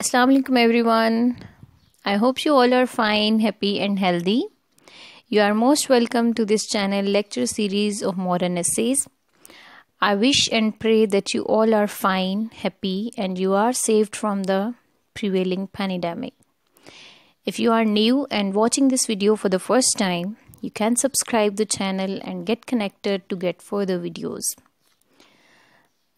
Assalamu alaikum everyone. I hope you all are fine, happy and healthy. You are most welcome to this channel lecture series of modern essays. I wish and pray that you all are fine, happy and you are saved from the prevailing pandemic. If you are new and watching this video for the first time, you can subscribe the channel and get connected to get further videos.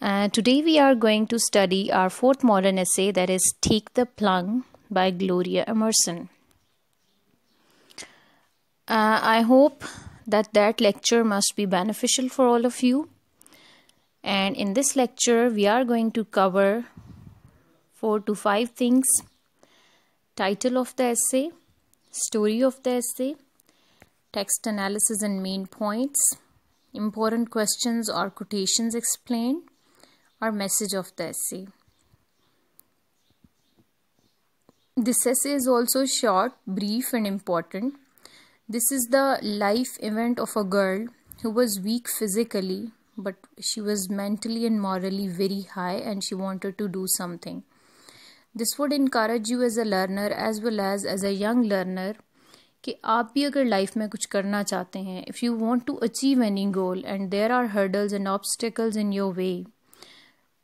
And uh, today we are going to study our fourth modern essay that is Take the Plung by Gloria Emerson. Uh, I hope that that lecture must be beneficial for all of you. And in this lecture we are going to cover four to five things. Title of the essay, story of the essay, text analysis and main points, important questions or quotations explained, or message of the essay. This essay is also short, brief, and important. This is the life event of a girl who was weak physically, but she was mentally and morally very high and she wanted to do something. This would encourage you as a learner, as well as as a young learner. कि आप भी अगर life में कुछ करना चाहते हैं if you want to achieve any goal and there are hurdles and obstacles in your way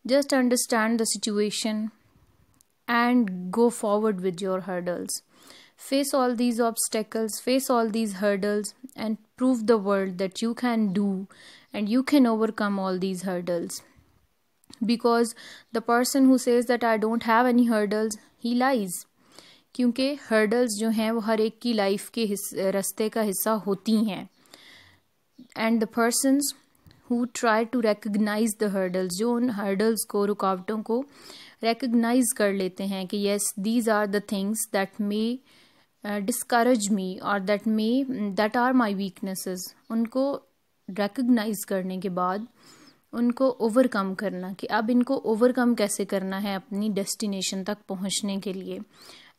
just understand the situation and go forward with your hurdles. Face all these obstacles, face all these hurdles, and prove the world that you can do and you can overcome all these hurdles. Because the person who says that I don't have any hurdles, he lies. क्योंकि hurdles जो हैं वो हर एक की life के रस्ते का हिस्सा होती हैं and the persons who try to recognise the hurdles जो उन हर्डल्स को रुकावटों को रिकग्नाइज कर लेते हैं कि yes these are the things that may discourage me और that may that are my weaknesses उनको रिकग्नाइज करने के बाद उनको ओवरकम करना कि अब इनको ओवरकम कैसे करना है अपनी डेस्टिनेशन तक पहुंचने के लिए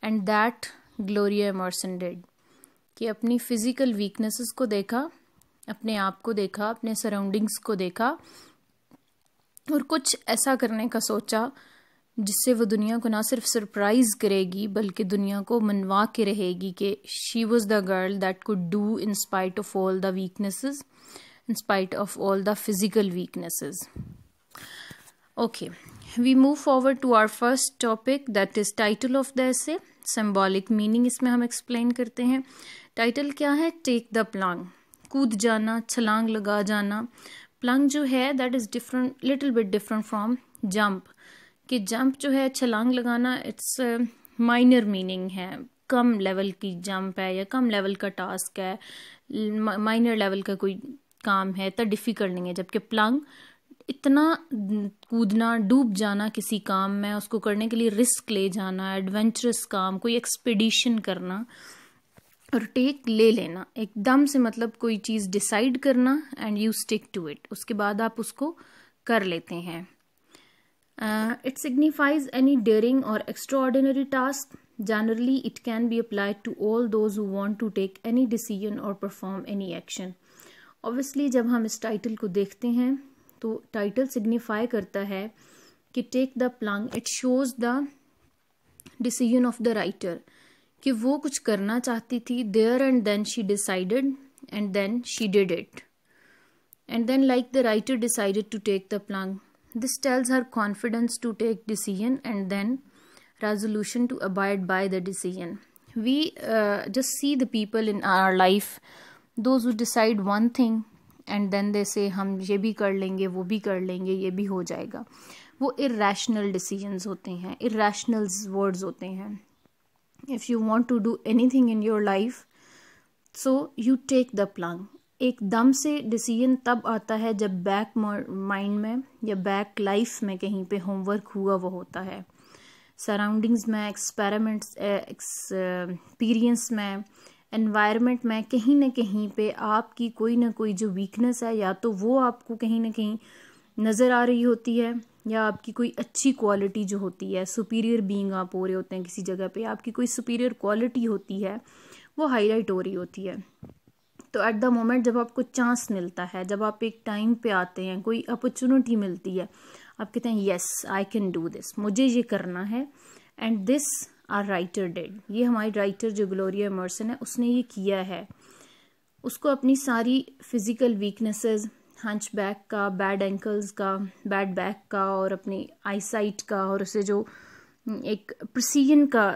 and that Gloria Emerson did कि अपनी फ़िज़िकल वीकनेसेस को देखा अपने आप को देखा अपने सराउंडिंग्स को देखा और कुछ ऐसा करने का सोचा जिससे वो दुनिया को ना सिर्फ सरप्राइज करेगी बल्कि दुनिया को मनवा के रहेगी कि she was the girl that could do in spite of all the weaknesses in spite of all the physical weaknesses okay we move forward to our first topic that is title of the essay symbolic meaning इसमें हम explain करते हैं title क्या है take the Planck कूद जाना छलांग लगा जाना प्लंग जो है that is different little bit different from jump कि जंप जो है छलांग लगाना इट्स माइनर मीनिंग है कम लेवल की जंप है या कम लेवल का टास्क है माइनर लेवल का कोई काम है इतना डिफ़िकल्ट नहीं है जबकि प्लंग इतना कूदना डूब जाना किसी काम में उसको करने के लिए रिस्क ले जाना एडवेंचरस काम कोई एक्सपीडिशन करना और टेक ले लेना एकदम से मतलब कोई चीज़ डिसाइड करना and you stick to it उसके बाद आप उसको कर लेते हैं it signifies any daring or extraordinary task generally it can be applied to all those who want to take any decision or perform any action obviously जब हम इस टाइटल को देखते हैं तो टाइटल सिग्निफाई करता है कि take the plunge it shows the decision of the writer कि वो कुछ करना चाहती थी there and then she decided and then she did it and then like the writer decided to take the plan this tells her confidence to take decision and then resolution to abide by the decision. We uh, just see the people in our life, those who decide one thing and then they say हम ये भी कर लेंगे वो भी कर लेंगे ये भी हो जाएगा वो irrational decisions होते हैं irrational words होते हैं if want to do anything in your life so you take the plan एक एकदम से डिसीजन तब आता है जब बैक माइंड में या बैक लाइफ में कहीं पे होमवर्क हुआ वो होता है सराउंडिंग्स में एक्सपेरिमेंट्स एक्सपीरियंस में एनवायरनमेंट में कहीं ना कहीं पे आपकी कोई ना कोई जो वीकनेस है या तो वो आपको कहीं ना कहीं नज़र आ रही होती है या आपकी कोई अच्छी क्वालिटी जो होती है सुपीरियर बींग आप हो रहे होते हैं किसी जगह पे आपकी कोई सुपीरियर क्वालिटी होती है वो हाईलाइट हो रही होती है तो एट द मोमेंट जब आपको चांस मिलता है जब आप एक टाइम पे आते हैं कोई अपॉर्चुनिटी मिलती है आप कहते हैं yes I can do this मुझे ये करना है and this our writer did ये हमारी राइटर जो ग्लोरिया मर्सन है उसने ये किया है उसको अपनी सारी फिज़िकल वीकनेसेस हंच बैक का बैड एंकल्स का बैड बैक का और अपनी आईसाइट का और उसे जो हम्म, एक प्रसीजन का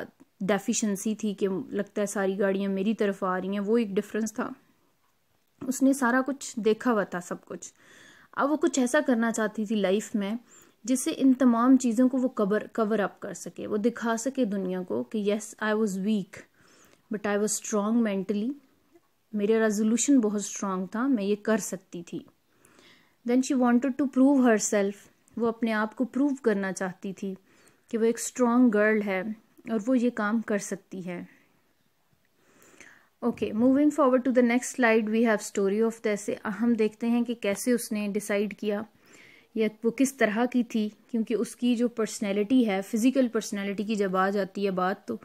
डेफिशिएंसी थी कि लगता है सारी गाड़ियाँ मेरी तरफ आ रही हैं वो एक डिफरेंस था उसने सारा कुछ देखा हुआ था सब कुछ अब वो कुछ ऐसा करना चाहती थी लाइफ में जिससे इन तमाम चीज़ों को वो कवर कवर अप कर सके वो दिखा सके दुनिया को कि yes I was weak but I was strong mentally मेरा रेजोल्यूशन बहुत स्ट्रांग था मैं ये कर सकती थी then she wanted to prove herself वो अपने आप को प्रूव करना चाहती थी कि वो एक स्ट्रॉन्ग गर्ल है और वो ये काम कर सकती है okay moving forward to the next slide we have story of these हम देखते हैं कि कैसे उसने डिसाइड किया या वो किस तरह की थी क्योंकि उसकी जो पर्सनैलिटी है फिज़िकल पर्सनैलिटी की जब आ जाती है बात तो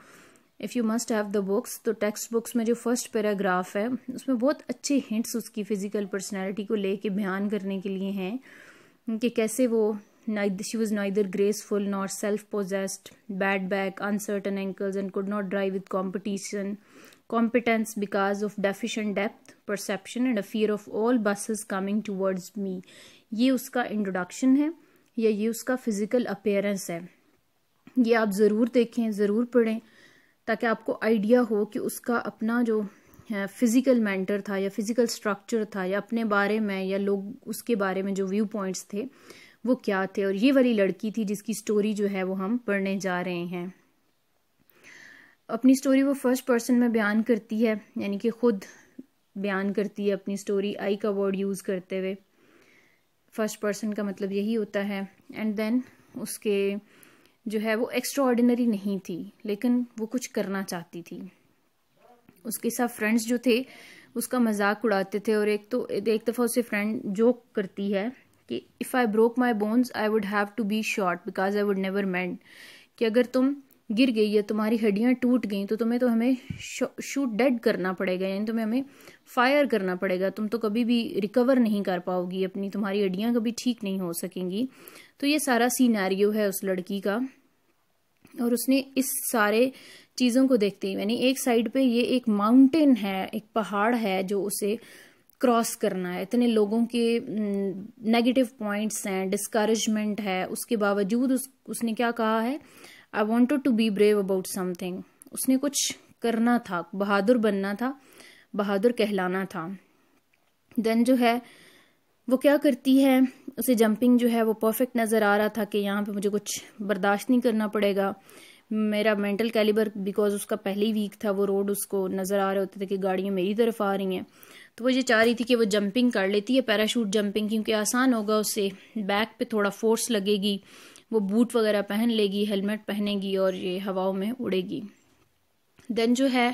if you must have the books तो टेक्स्ट बुक्स में जो फर्स्ट पैराग्राफ है उसमें बहुत अच्छे हिंट्स उसकी फ़िज़िकल पर्सनैलिटी को लेके बयान करने के लिए हैं कि कैसे वो she was neither graceful not self possessed bad back uncertain ankles and could not drive with competition competence because of deficient depth perception and a fear of all buses coming towards me ये उसका introduction है या ये उसका physical appearance है ये आप ज़रूर देखें ज़रूर पढ़ें ताकि आपको आइडिया हो कि उसका अपना जो फिज़िकल मेंटर था या फिज़िकल स्ट्रक्चर था या अपने बारे में या लोग उसके बारे में जो व्यू पॉइंट्स थे वो क्या थे और ये वाली लड़की थी जिसकी स्टोरी जो है वो हम पढ़ने जा रहे हैं अपनी स्टोरी वो फर्स्ट पर्सन में बयान करती है यानी कि खुद बयान करती है अपनी स्टोरी आई का वर्ड यूज़ करते हुए फर्स्ट पर्सन का मतलब यही होता है एंड देन उसके जो है वो एक्स्ट्रॉर्डिनरी नहीं थी लेकिन वो कुछ करना चाहती थी उसके सब फ्रेंड्स जो थे उसका मजाक उड़ाते थे और एक तो एक दफ़ा उसे फ्रेंड जोक करती है कि if I broke my bones I would have to be short because I would never mend कि अगर तुम गिर गई या तुम्हारी हड्डियाँ टूट गई तो तुम्हें तो हमें शूट डेड करना पड़ेगा यानी तुम्हें हमें फायर करना पड़ेगा तुम तो कभी भी रिकवर नहीं कर पाओगी अपनी तुम्हारी हड्डियाँ कभी ठीक नहीं हो सकेंगी तो ये सारा सीनारियो है उस लड़की का और उसने इस सारे चीज़ों को देखते हुए यानी एक साइड पे ये एक माउंटेन है एक पहाड़ है जो उसे क्रॉस करना है इतने लोगों के नेगेटिव हम्म, पॉइंट्स हैं डिस्करेजमेंट है उसके बावजूद उस उसने क्या कहा है I wanted to be brave about something उसने कुछ करना था बहादुर बनना था बहादुर कहलाना था देन जो है वो क्या करती है उसे जंपिंग जो है वो परफेक्ट नज़र आ रहा था कि यहाँ पे मुझे कुछ बर्दाश्त नहीं करना पड़ेगा मेरा मेंटल कैलिबर बिकॉज उसका पहले ही वीक था वो रोड उसको नज़र आ रहे होते थे कि गाड़ियाँ मेरी तरफ आ रही हैं तो वो ये चाह रही थी कि वो जंपिंग कर लेती है पैराशूट जंपिंग क्योंकि आसान होगा उससे बैक पे थोड़ा फोर्स लगेगी वो बूट वगैरह पहन लेगी हेलमेट पहनेगी और ये हवाओं में उड़ेगी देन जो है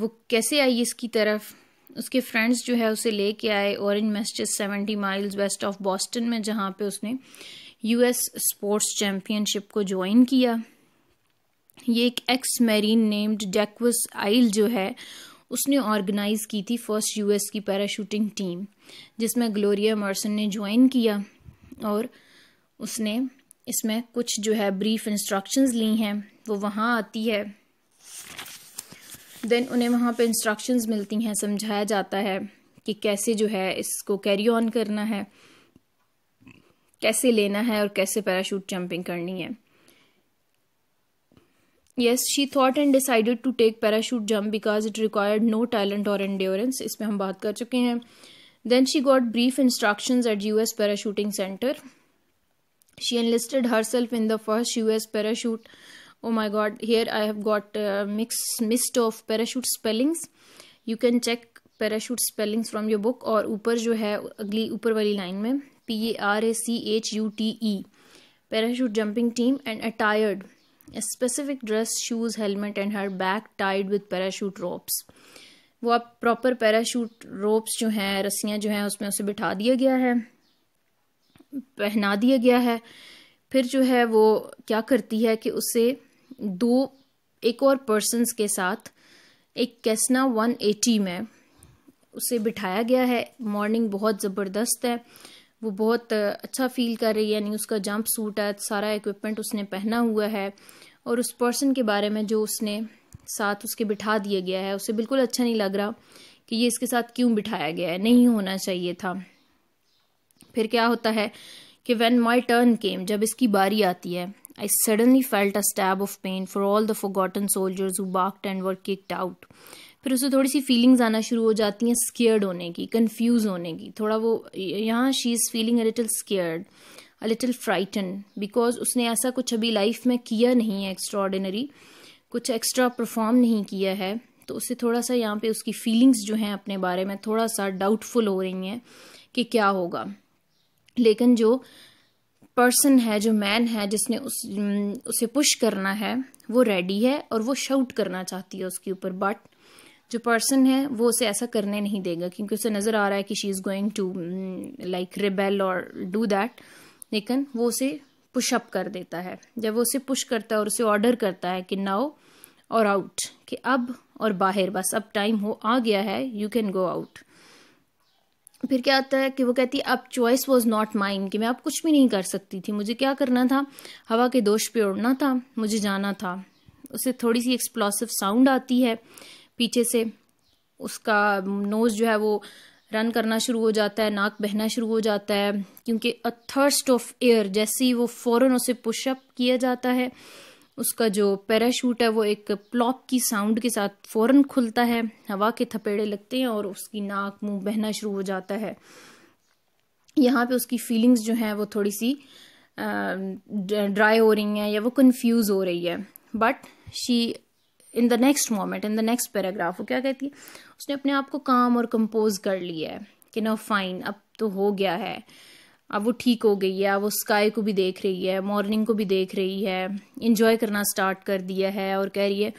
वो कैसे आई इसकी तरफ उसके फ्रेंड्स जो है उसे लेके आए Orange Mass seventy miles west of Boston में जहाँ पे उसने यूएस स्पोर्ट्स चैम्पियनशिप को ज्वाइन किया ये एक एक्स मेरीन नेम्ड डेक्वस आइल जो है उसने ऑर्गेनाइज की थी फर्स्ट यूएस की पैराशूटिंग टीम जिसमें ग्लोरिया मर्सन ने ज्वाइन किया और उसने इसमें कुछ जो है ब्रीफ इंस्ट्रक्शंस ली हैं वो वहाँ आती है देन उन्हें वहाँ पे इंस्ट्रक्शंस मिलती हैं समझाया जाता है कि कैसे जो है इसको कैरी ऑन करना है कैसे लेना है और कैसे पैराशूट जंपिंग करनी है yes she thought and decided to take parachute jump because it required no talent और इस पर हम बात कर चुके हैं then she got brief instruction at U S parachuting centre she enlisted herself in the first U S parachute oh my god here i have got a uh, mix mist of parachute spellings you can check parachute spellings your your book और ऊपर जो है अगली ऊपर वाली line में P A R A C H U T E parachute team team and attired specific dress shoes helmet and her bag tied with parachute ropes वो आप प्रॉपर पैराशूट रोप्स जो हैं रस्सियाँ जो हैं उसमें उसे बिठा दिया गया है पहना दिया गया है फिर जो है वो क्या करती है कि उसे दो एक और पर्सनस के साथ एक कैसना 180 में उसे बिठाया गया है मॉर्निंग बहुत ज़बरदस्त है वो बहुत अच्छा फील कर रही है यानी उसका जंप सूट है सारा इक्विपमेंट उसने पहना हुआ है और उस पर्सन के बारे में जो उसने साथ उसके बिठा दिया गया है उसे बिल्कुल अच्छा नहीं लग रहा कि ये इसके साथ क्यों बिठाया गया है नहीं होना चाहिए था फिर क्या होता है कि वेन माई टर्न केम जब इसकी बारी आती है I suddenly felt a stab of pain for all the forgotten soldiers who barked and were kicked out. फिर उसे थोड़ी सी फीलिंग्स आना शुरू हो जाती हैं स्केयर्ड होने की कंफ्यूज होने की थोड़ा वो यहाँ she is feeling a little scared a little frightened because उसने ऐसा कुछ अभी लाइफ में किया नहीं है एक्स्ट्रॉर्डिनरी कुछ एक्स्ट्रा परफॉर्म नहीं किया है तो उसे थोड़ा सा यहाँ पे उसकी फीलिंग्स जो हैं अपने बारे में थोड़ा सा डाउटफुल हो रही हैं कि क्या होगा लेकिन जो पर्सन है जो मैन है जिसने उस उसे पुश करना है वो रेडी है और वो शाउट करना चाहती है उसके ऊपर बट जो पर्सन है वो उसे ऐसा करने नहीं देगा क्योंकि उसे नज़र आ रहा है कि she is going to like rebel or do that लेकिन वो उसे पुश अप कर देता है जब वो उसे पुश करता है और उसे ऑर्डर करता है कि नाउ और आउट कि अब और बाहर बस अब टाइम हो आ गया है यू कैन गो आउट फिर क्या आता है कि वो कहती है अब चॉइस वॉज नॉट माइन कि मैं अब कुछ भी नहीं कर सकती थी मुझे क्या करना था हवा के दोष पे उड़ना था मुझे जाना था उसे थोड़ी सी एक्सप्लोसिव साउंड आती है पीछे से उसका नोज़ जो है वो रन करना शुरू हो जाता है नाक बहना शुरू हो जाता है क्योंकि अ थर्स्ट ऑफ एयर जैसे ही वो फ़ौरन उसे पुशअप किया जाता है उसका जो पैराशूट है वो एक प्लॉप की साउंड के साथ फ़ौरन खुलता है हवा के थपेड़े लगते हैं और उसकी नाक मुंह बहना शुरू हो जाता है यहाँ पे उसकी फीलिंग्स जो हैं वो थोड़ी सी ड्राई हो रही हैं या वो कंफ्यूज हो रही है but she in the next moment in the next paragraph वो क्या कहती है उसने अपने आप को काम और कंपोज कर लिया है कि नो फाइन अब तो हो गया है अब वो ठीक हो गई है अब वो स्काई को भी देख रही है मॉर्निंग को भी देख रही है इन्जॉय करना स्टार्ट कर दिया है और कह रही है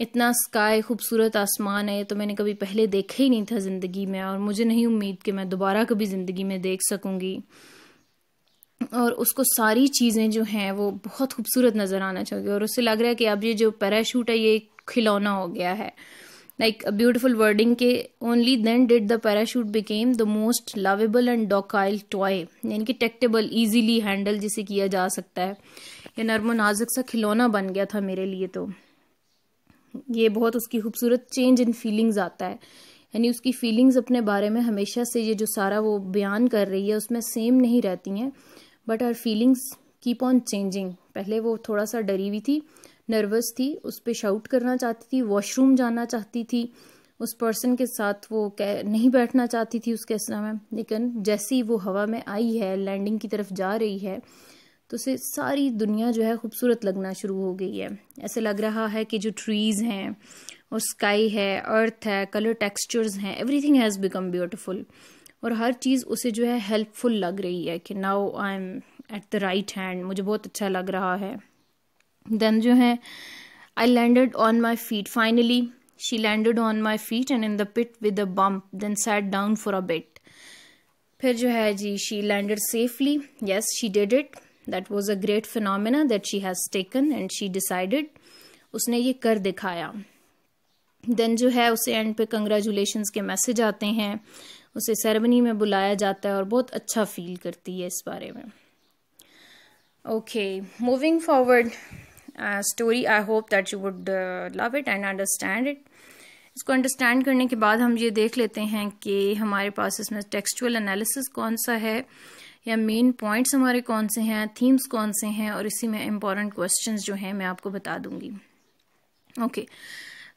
इतना स्काई खूबसूरत आसमान है तो मैंने कभी पहले देखा ही नहीं था ज़िंदगी में और मुझे नहीं उम्मीद कि मैं दोबारा कभी ज़िंदगी में देख सकूंगी और उसको सारी चीज़ें जो हैं वो बहुत खूबसूरत नज़र आना चाहिए और उससे लग रहा है कि अब ये जो पैराशूट है ये खिलौना हो गया है like a beautiful wording के only then did the parachute became the most lovable and docile toy यानी कि टेक्टेबल easily handle जिसे किया जा सकता है ये नरम नाजुक सा खिलौना बन गया था मेरे लिए तो ये बहुत उसकी खूबसूरत चेंज इन फीलिंग्स आता है यानी उसकी फीलिंग्स अपने बारे में हमेशा से ये जो सारा वो बयान कर रही है उसमें सेम नहीं रहती हैं but our feelings keep on changing पहले वो थोड़ा सा डरी हुई थी नर्वस थी उस पर शाउट करना चाहती थी वॉशरूम जाना चाहती थी उस पर्सन के साथ वो कह नहीं बैठना चाहती थी उसके असरा में लेकिन जैसे ही वो हवा में आई है लैंडिंग की तरफ जा रही है तो उसे सारी दुनिया जो है खूबसूरत लगना शुरू हो गई है ऐसे लग रहा है कि जो ट्रीज़ हैं और स्काई है अर्थ है कलर टेक्सचर्स हैं एवरीथिंग हैज़ बिकम ब्यूटिफुल और हर चीज़ उसे जो है हेल्पफुल लग रही है कि now I am at the right hand मुझे बहुत अच्छा लग रहा है देन जो है I landed on my feet finally she landed on my feet and in the pit with a bump then sat down for a bit फिर जो है जी she landed safely yes she did it that was a great phenomena that she has taken and she decided उसने ये कर दिखाया then जो है उसे एंड पे कंग्रेचुलेशन के मैसेज आते हैं उसे सेरेमनी में बुलाया जाता है और बहुत अच्छा फील करती है इस बारे में okay moving forward uh, story. I hope that you would uh, love it and understand it. इसको अंडरस्टैंड करने के बाद हम ये देख लेते हैं कि हमारे पास इसमें टेक्सचुअल एनालिसिस कौन सा है या मेन पॉइंट्स हमारे कौन से हैं थीम्स कौन से हैं और इसी में इम्पॉर्टेंट क्वेश्चंस जो हैं मैं आपको बता दूंगी ओके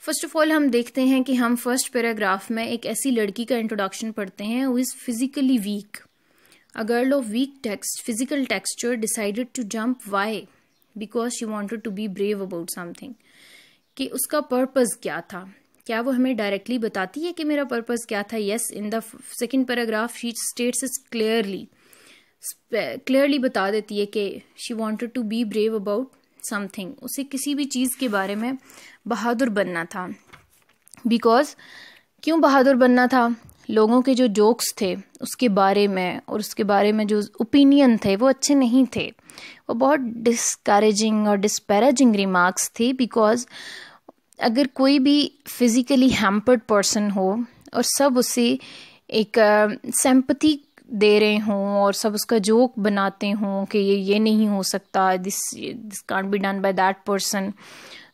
फर्स्ट ऑफ ऑल हम देखते हैं कि हम फर्स्ट पैराग्राफ में एक ऐसी लड़की का इंट्रोडक्शन पढ़ते हैं वो is physically weak a girl of weak text physical texture decided to jump why because she wanted to be brave about something कि उसका पर्पज़ क्या था क्या वो हमें डायरेक्टली बताती है कि मेरा पर्पज़ क्या था yes in the second paragraph she states is clearly clearly बता देती है कि she wanted to be brave about something उसे किसी भी चीज़ के बारे में बहादुर बनना था बिकॉज क्यों बहादुर बनना था लोगों के जो जोक्स थे उसके बारे में और उसके बारे में जो ओपिनियन थे वो अच्छे नहीं थे और बहुत डिस्करेजिंग और डिस्पैरेजिंग रिमार्क्स थे बिकॉज अगर कोई भी फिज़िकली हैम्पर्ड पर्सन हो और सब उसे एक सेम्पति uh, दे रहे हों और सब उसका जोक बनाते हों कि ये ये नहीं हो सकता this this can't be done by that person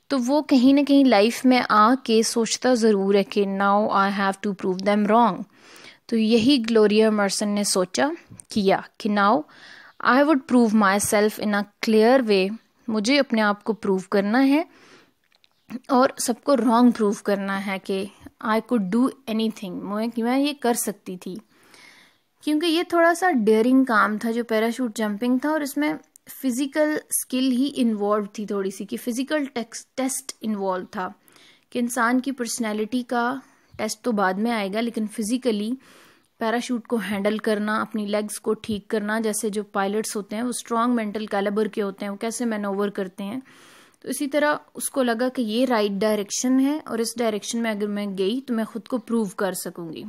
तो वो कहीं ना कहीं लाइफ में आके सोचता ज़रूर है कि now I have to prove them wrong तो यही ग्लोरिया मर्सन ने सोचा किया कि now I would prove myself in a clear way मुझे अपने आप को प्रूव करना है और सबको रॉन्ग प्रूव करना है कि I could do anything मैं ये कर सकती थी क्योंकि ये थोड़ा सा डेयरिंग काम था जो पैराशूट जंपिंग था और इसमें फिज़िकल स्किल ही इन्वॉल्व थी थोड़ी सी कि फिज़िकल टेस्ट इन्वॉल्व था कि इंसान की पर्सनैलिटी का टेस्ट तो बाद में आएगा लेकिन फिज़िकली पैराशूट को हैंडल करना अपनी लेग्स को ठीक करना जैसे जो पायलट्स होते हैं वो स्ट्रांग मेंटल कैलेबर के होते हैं वो कैसे मैनोवर करते हैं तो इसी तरह उसको लगा कि ये राइट डायरेक्शन है और इस डायरेक्शन में अगर मैं गई तो मैं खुद को प्रूव कर सकूंगी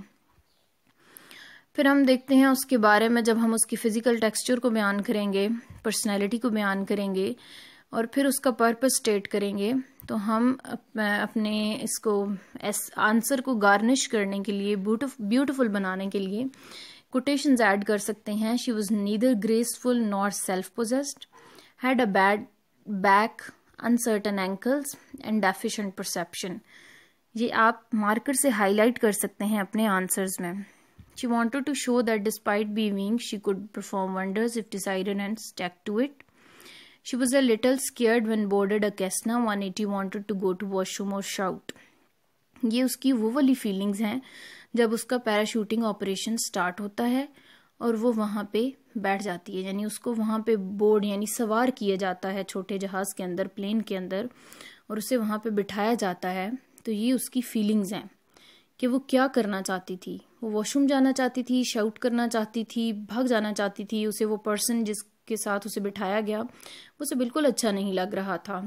फिर हम देखते हैं उसके बारे में जब हम उसकी फ़िज़िकल टेक्सचर को बयान करेंगे पर्सनैलिटी को बयान करेंगे और फिर उसका पर्पस स्टेट करेंगे तो हम अपने इसको एस आंसर को गार्निश करने के लिए ब्यूटिफुल बनाने के लिए कोटेशंस ऐड कर सकते हैं she was neither graceful nor self possessed had a bad back uncertain ankles and deficient perception ये आप मार्कर से हाईलाइट कर सकते हैं अपने आंसर्स में she wanted to show that despite being she could perform wonders if decided and stuck to it She was a little scared when boarded a Cessna 180 wanted to go to washroom or shout. ये उसकी वो वाली feelings हैं जब उसका parachuting operation start होता है और वो वहाँ पे बैठ जाती है यानी उसको वहाँ पे बोर्ड यानी सवार किया जाता है छोटे जहाज़ के अंदर प्लेन के अंदर और उसे वहाँ पे बिठाया जाता है तो ये उसकी फीलिंग्स हैं कि वो क्या करना चाहती थी वो वॉशरूम जाना चाहती थी शाउट करना चाहती थी भाग जाना चाहती थी उसे वो पर्सन जिस के साथ उसे बिठाया गया उसे बिल्कुल अच्छा नहीं लग रहा था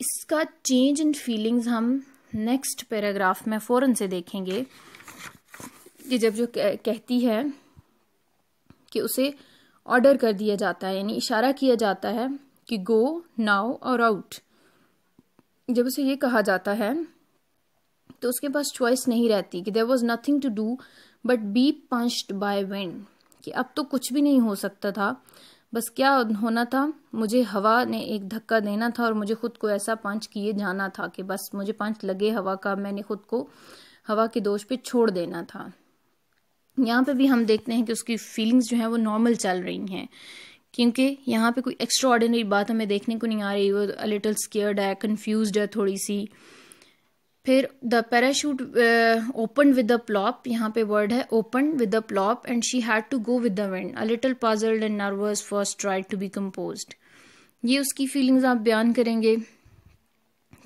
इसका चेंज इन फीलिंग्स हम नेक्स्ट पैराग्राफ में फ़ौरन से देखेंगे कि जब जो कहती है कि उसे ऑर्डर कर दिया जाता है यानी इशारा किया जाता है कि गो नाउ और आउट जब उसे ये कहा जाता है तो उसके पास चॉइस नहीं रहती कि there was nothing to do but be punched by wind कि अब तो कुछ भी नहीं हो सकता था बस क्या होना था मुझे हवा ने एक धक्का देना था और मुझे खुद को ऐसा पांच किए जाना था कि बस मुझे पांच लगे हवा का मैंने खुद को हवा के दोष पे छोड़ देना था यहाँ पे भी हम देखते हैं कि उसकी फीलिंग्स जो हैं वो नॉर्मल चल रही हैं क्योंकि यहाँ पे कोई एक्स्ट्रा ऑर्डिनरी बात हमें देखने को नहीं आ रही वो लिटल स्केयर्ड है कन्फ्यूज है थोड़ी सी फिर the parachute open with the plop यहाँ पे वर्ड है open with the plop and she had to go with the wind a little puzzled and nervous first tried to be compose ये उसकी फीलिंग्स आप बयान करेंगे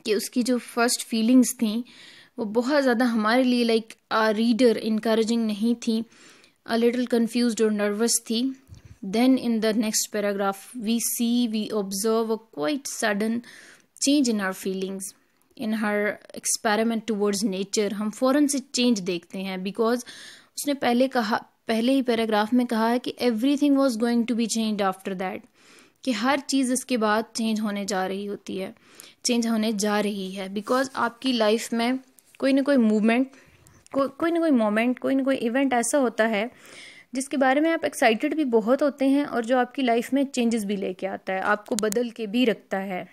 कि उसकी जो फर्स्ट फीलिंग्स थी वो बहुत ज़्यादा हमारे लिए लाइक आ रीडर इनकरेजिंग नहीं थी अ लिटल कन्फ्यूज और नर्वस थी then in the next paragraph we see we observe a quite sudden change in our feelings in her experiment towards nature हम फ़ौरन से चेंज देखते हैं बिकॉज उसने पहले कहा पहले ही पैराग्राफ में कहा है कि एवरी थिंग was going to be change after that कि हर चीज़ इसके बाद चेंज होने जा रही होती है चेंज होने जा रही है बिकॉज आपकी लाइफ में कोई ना कोई मूवमेंट को, कोई ना कोई मोमेंट कोई ना कोई इवेंट ऐसा होता है जिसके बारे में आप एक्साइटेड भी बहुत होते हैं और जो आपकी लाइफ में चेंजेस भी लेके आता है आपको बदल के भी रखता है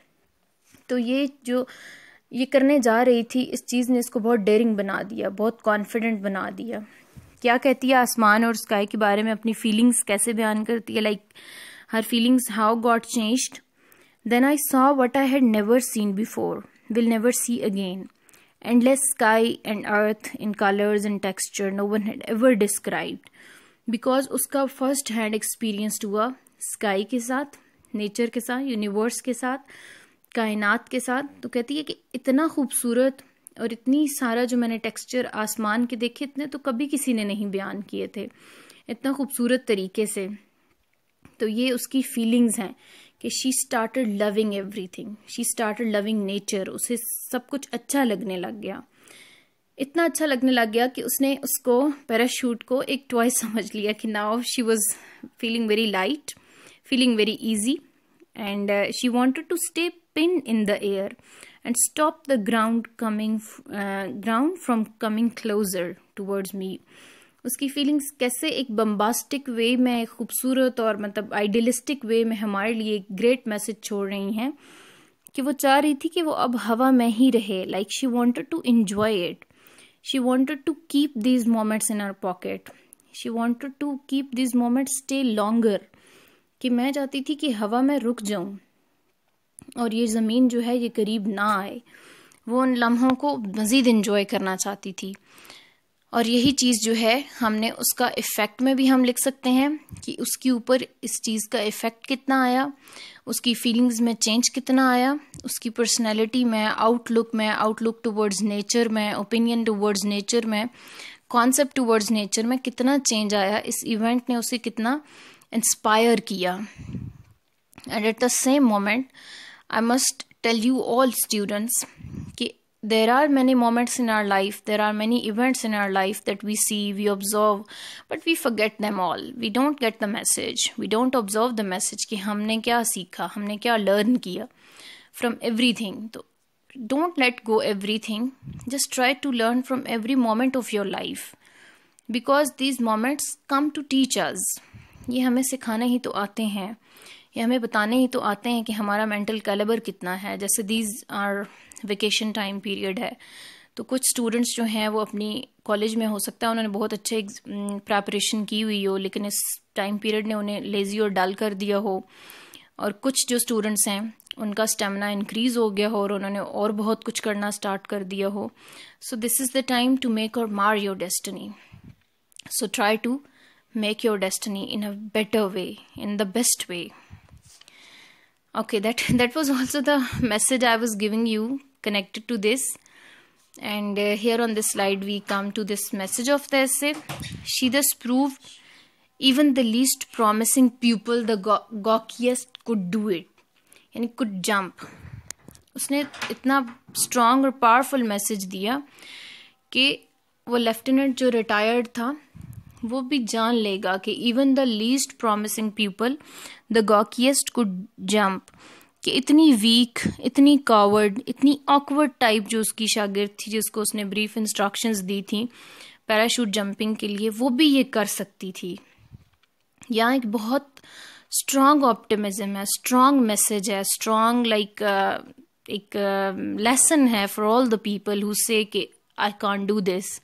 तो ये जो ये करने जा रही थी इस चीज़ ने इसको बहुत डेयरिंग बना दिया बहुत कॉन्फिडेंट बना दिया क्या कहती है आसमान और स्काई के बारे में अपनी फीलिंग्स कैसे बयान करती है like her feelings how God changed then I saw what I had never seen before will never see again endless sky and earth in colours and texture no one had ever described because उसका first hand experience हुआ sky के साथ nature के साथ universe के साथ कायनात के साथ तो कहती है कि इतना खूबसूरत और इतनी सारा जो मैंने टेक्सचर आसमान के देखे इतने तो कभी किसी ने नहीं बयान किए थे इतना खूबसूरत तरीके से तो ये उसकी फीलिंग्स हैं कि she started loving everything she started loving nature उसे सब कुछ अच्छा लगने लग गया इतना अच्छा लगने लग गया कि उसने उसको पैराशूट को एक टॉय समझ लिया कि now she was feeling very light feeling very easy and she wanted to stay spin in the air and stop the ground coming uh, ground from coming closer towards me उसकी feelings कैसे एक bombastic वे में खूबसूरत और मतलब idealistic वे में हमारे लिए एक ग्रेट मैसेज छोड़ रही हैं कि वो चाह रही थी कि वो अब हवा में ही रहे like she wanted to enjoy it she wanted to keep these moments in our pocket she wanted to keep this moment stay longer कि मैं चाहती थी कि हवा में रुक जाऊं और ये ज़मीन जो है ये करीब ना आए वो उन लम्हों को मज़ीद इन्जॉय करना चाहती थी और यही चीज़ जो है हमने उसका इफ़ेक्ट में भी हम लिख सकते हैं कि उसके ऊपर इस चीज़ का इफ़ेक्ट कितना आया उसकी फीलिंग्स में चेंज कितना आया उसकी पर्सनैलिटी में आउटलुक में आउटलुक टूवर्ड्स नेचर में ओपिनियन टूवर्ड्स नेचर में कॉन्सेप्ट टूवर्ड्स नेचर में कितना चेंज आया इस इवेंट ने उसे कितना इंस्पायर किया and at the same moment I must tell you all students there are many moments in our life there are many events in our life that we see we observe but we forget them all we don't get the message we don't observe the message ki humne kya seekha humne kya learn kiya from everything so don't let go everything just try to learn from every moment of your life because these moments come to teach us ये हमें सिखाने ही तो आते ये हमें बताने ही तो आते हैं कि हमारा मेंटल कैलेबर कितना है जैसे these are vacation time period है तो कुछ स्टूडेंट्स जो हैं वो अपनी कॉलेज में हो सकता है उन्होंने बहुत अच्छे प्रेपरेशन की हुई हो लेकिन इस टाइम पीरियड ने उन्हें लेज़ी और डल कर दिया हो और कुछ जो स्टूडेंट्स हैं उनका स्टेमिना इंक्रीज़ हो गया हो और उन्होंने और बहुत कुछ करना स्टार्ट कर दिया हो so this is the time to make or mar your destiny so try to make your destiny in a better way in the best way okay that that was also the message i was giving you connected to this and uh, here on this slide we come to this message of the essay she thus proved even the least promising pupil the gawkiest could do it and could jump usne itna strong or powerful message diya ki wo lieutenant jo retired tha वो भी जान लेगा कि even the least promising people the gawkiest could jump कि इतनी week इतनी coward इतनी awkward type जो उसकी शागिर्द थी जिसको उसने ब्रीफ इंस्ट्रक्शंस दी थी पैराशूट जंपिंग के लिए वो भी ये कर सकती थी यहाँ एक बहुत स्ट्रांग ऑप्टिमिज्म है स्ट्रांग मैसेज है स्ट्रांग लाइक uh, एक लेसन uh, है for all the people who say I can't do this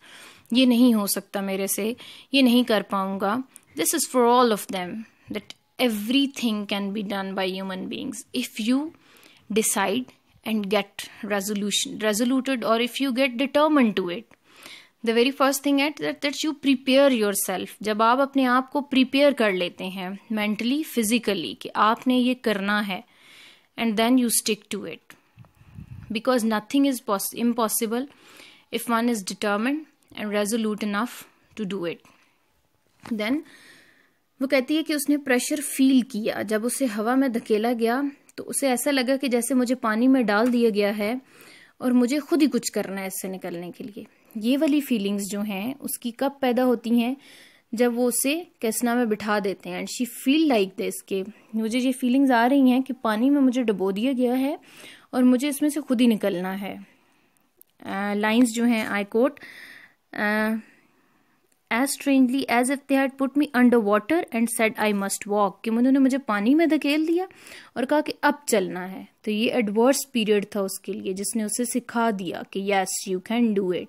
ये नहीं हो सकता मेरे से ये नहीं कर पाऊंगा this is for all of them that एवरी थिंग can be done by human beings if you decide and get resolution resoluted or if you get determine to it the very first thing at that that you prepare yourself जब आप अपने आप को prepare कर लेते हैं mentally physically कि आपने ये करना है and then you stick to it because nothing is impossible if one is determined and resolute enough to do it then वो कहती है कि उसने प्रेशर फील किया जब उसे हवा में धकेला गया तो उसे ऐसा लगा कि जैसे मुझे पानी में डाल दिया गया है और मुझे खुद ही कुछ करना है इससे निकलने के लिए ये वाली फीलिंग्स जो हैं उसकी कब पैदा होती हैं जब वो उसे कैसना में बिठा देते हैं and she feel like this के मुझे ये फीलिंग्स आ रही हैं कि पानी में मुझे डबो दिया गया है और मुझे इसमें से खुद ही निकलना है लाइंस uh, जो हैं I quote as strangely as if they had put me under water and said I must walk कि उन्होंने मुझे पानी में धकेल दिया और कहा कि अब चलना है तो ये एडवर्स पीरियड था उसके लिए जिसने उसे सिखा दिया कि yes you can do it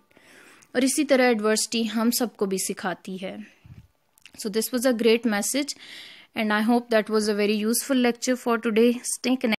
और इसी तरह एडवर्सिटी हम सबको भी सिखाती है so this was a great message and I hope that was a very useful lecture for today stay connect